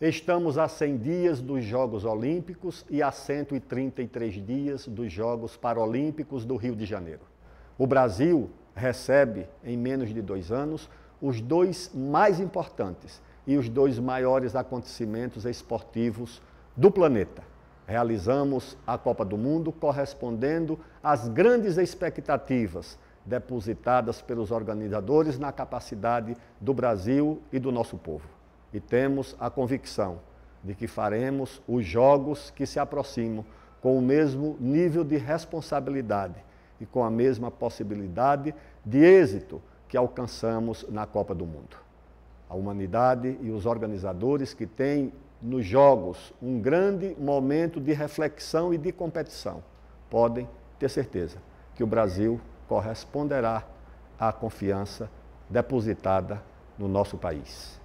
Estamos a 100 dias dos Jogos Olímpicos e a 133 dias dos Jogos Paralímpicos do Rio de Janeiro. O Brasil recebe, em menos de dois anos, os dois mais importantes e os dois maiores acontecimentos esportivos do planeta. Realizamos a Copa do Mundo correspondendo às grandes expectativas depositadas pelos organizadores na capacidade do Brasil e do nosso povo e temos a convicção de que faremos os jogos que se aproximam com o mesmo nível de responsabilidade e com a mesma possibilidade de êxito que alcançamos na Copa do Mundo. A humanidade e os organizadores que têm nos Jogos um grande momento de reflexão e de competição podem ter certeza que o Brasil corresponderá à confiança depositada no nosso país.